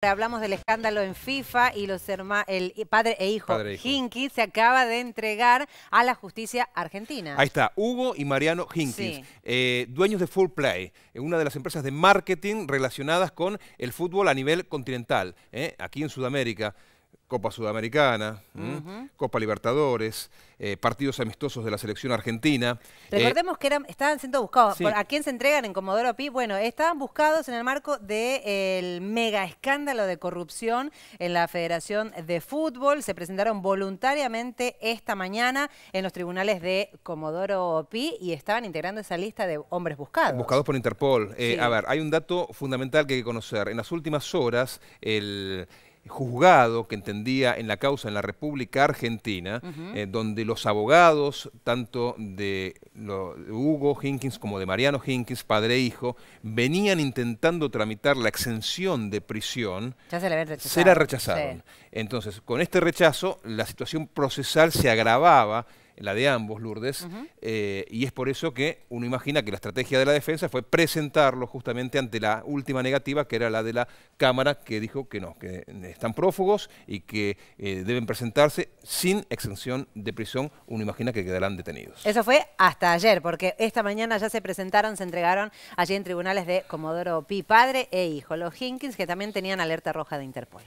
Hablamos del escándalo en FIFA y los el padre e hijo, padre e se acaba de entregar a la justicia argentina. Ahí está, Hugo y Mariano Hinkins, eh, dueños de Full Play, una de las empresas de marketing relacionadas con el fútbol a nivel continental, eh, aquí en Sudamérica. Copa Sudamericana, Copa Libertadores, eh, partidos amistosos de la selección argentina. Eh, Recordemos que eran, estaban siendo buscados. ¿A quién se entregan en Comodoro Pi? Bueno, estaban buscados en el marco del mega escándalo de corrupción en la Federación de Fútbol. Se presentaron voluntariamente esta mañana en los tribunales de Comodoro Pi y estaban integrando esa lista de hombres buscados. Buscados por Interpol. Eh, a ver, hay un dato fundamental que hay que conocer. En las últimas horas, el juzgado que entendía en la causa en la República Argentina, eh, donde los abogados, tanto de, lo, Hugo Hinkins como de Mariano Hinkins, padre e hijo, venían intentando tramitar la exención de prisión, ya se, la rechazado. rechazaron. Entonces, con este rechazo, la situación procesal se agravaba la de ambos, Lourdes, eh, y es por eso que uno imagina que la estrategia de la defensa fue presentarlo justamente ante la última negativa, que era la de la Cámara, que dijo que no, que están prófugos y que eh, deben presentarse sin exención de prisión, uno imagina que quedarán detenidos. Eso fue hasta ayer, porque esta mañana ya se presentaron, se entregaron allí en tribunales de Comodoro Pi, padre e hijo, los Hinkins, que también tenían alerta roja de Interpol.